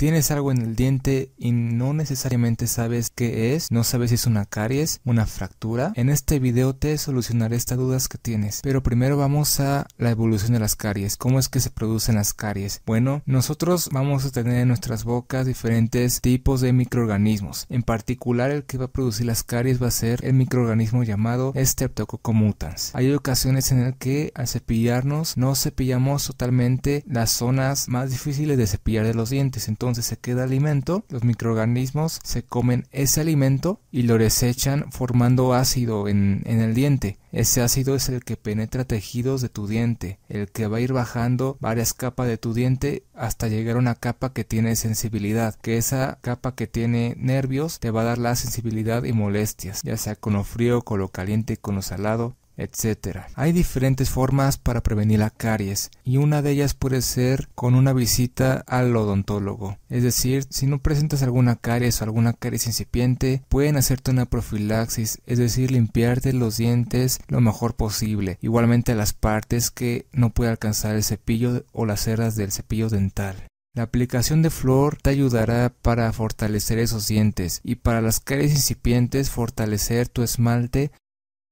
Tienes algo en el diente y no necesariamente sabes qué es, no sabes si es una caries, una fractura. En este video te solucionaré estas dudas que tienes. Pero primero vamos a la evolución de las caries. ¿Cómo es que se producen las caries? Bueno, nosotros vamos a tener en nuestras bocas diferentes tipos de microorganismos. En particular el que va a producir las caries va a ser el microorganismo llamado Streptococcus mutans. Hay ocasiones en las que al cepillarnos no cepillamos totalmente las zonas más difíciles de cepillar de los dientes. Entonces se queda alimento, los microorganismos se comen ese alimento y lo desechan formando ácido en, en el diente. Ese ácido es el que penetra tejidos de tu diente, el que va a ir bajando varias capas de tu diente hasta llegar a una capa que tiene sensibilidad, que esa capa que tiene nervios te va a dar la sensibilidad y molestias, ya sea con lo frío, con lo caliente, con lo salado, etc. Hay diferentes formas para prevenir la caries y una de ellas puede ser con una visita al odontólogo. Es decir, si no presentas alguna caries o alguna caries incipiente, pueden hacerte una profilaxis, es decir, limpiarte los dientes lo mejor posible. Igualmente las partes que no puede alcanzar el cepillo o las cerdas del cepillo dental. La aplicación de flor te ayudará para fortalecer esos dientes y para las caries incipientes fortalecer tu esmalte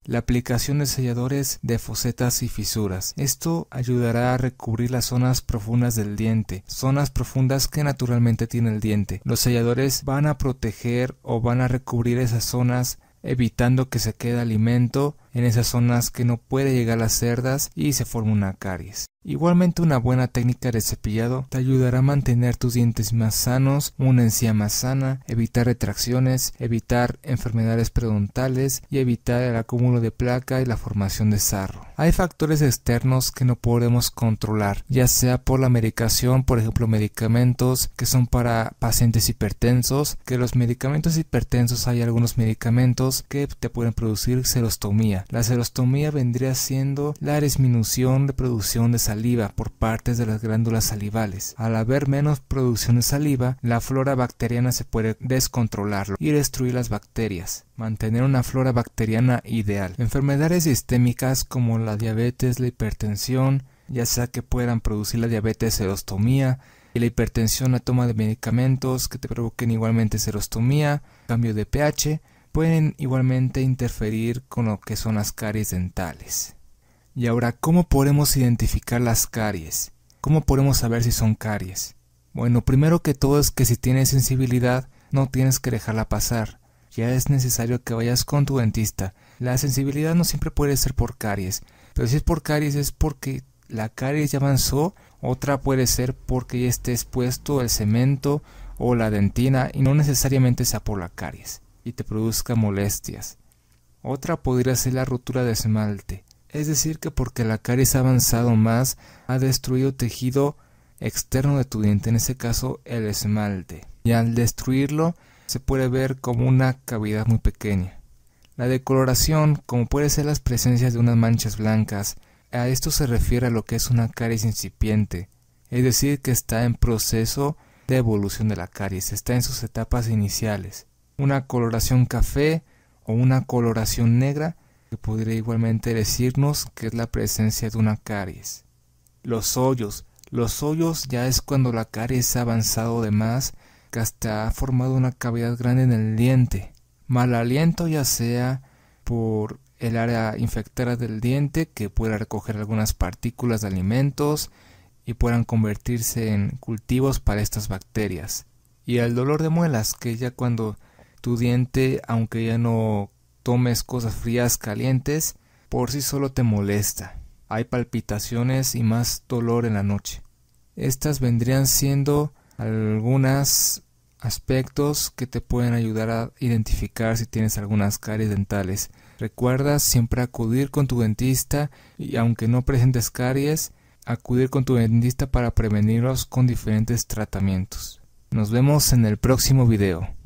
la aplicación de selladores de fosetas y fisuras. Esto ayudará a recubrir las zonas profundas del diente, zonas profundas que naturalmente tiene el diente. Los selladores van a proteger o van a recubrir esas zonas evitando que se quede alimento en esas zonas que no puede llegar las cerdas y se forma una caries. Igualmente una buena técnica de cepillado te ayudará a mantener tus dientes más sanos, una encía más sana, evitar retracciones, evitar enfermedades predontales y evitar el acúmulo de placa y la formación de sarro. Hay factores externos que no podemos controlar, ya sea por la medicación, por ejemplo medicamentos que son para pacientes hipertensos, que los medicamentos hipertensos hay algunos medicamentos que te pueden producir serostomía la serostomía vendría siendo la disminución de producción de saliva por parte de las glándulas salivales. Al haber menos producción de saliva, la flora bacteriana se puede descontrolar y destruir las bacterias. Mantener una flora bacteriana ideal. Enfermedades sistémicas como la diabetes, la hipertensión, ya sea que puedan producir la diabetes serostomía, y la hipertensión, la toma de medicamentos que te provoquen igualmente serostomía, cambio de pH, pueden igualmente interferir con lo que son las caries dentales. Y ahora, ¿cómo podemos identificar las caries? ¿Cómo podemos saber si son caries? Bueno, primero que todo es que si tienes sensibilidad, no tienes que dejarla pasar. Ya es necesario que vayas con tu dentista. La sensibilidad no siempre puede ser por caries, pero si es por caries es porque la caries ya avanzó, otra puede ser porque ya esté expuesto el cemento o la dentina y no necesariamente sea por la caries y te produzca molestias. Otra podría ser la rotura de esmalte, es decir, que porque la caries ha avanzado más, ha destruido tejido externo de tu diente, en ese caso el esmalte, y al destruirlo se puede ver como una cavidad muy pequeña. La decoloración, como puede ser las presencias de unas manchas blancas, a esto se refiere a lo que es una caries incipiente, es decir, que está en proceso de evolución de la caries, está en sus etapas iniciales una coloración café o una coloración negra que podría igualmente decirnos que es la presencia de una caries. Los hoyos. Los hoyos ya es cuando la caries ha avanzado de más que hasta ha formado una cavidad grande en el diente. Mal aliento ya sea por el área infectada del diente que pueda recoger algunas partículas de alimentos y puedan convertirse en cultivos para estas bacterias. Y el dolor de muelas, que ya cuando tu diente, aunque ya no tomes cosas frías calientes, por sí solo te molesta. Hay palpitaciones y más dolor en la noche. Estas vendrían siendo algunos aspectos que te pueden ayudar a identificar si tienes algunas caries dentales. Recuerda siempre acudir con tu dentista y aunque no presentes caries, acudir con tu dentista para prevenirlos con diferentes tratamientos. Nos vemos en el próximo video.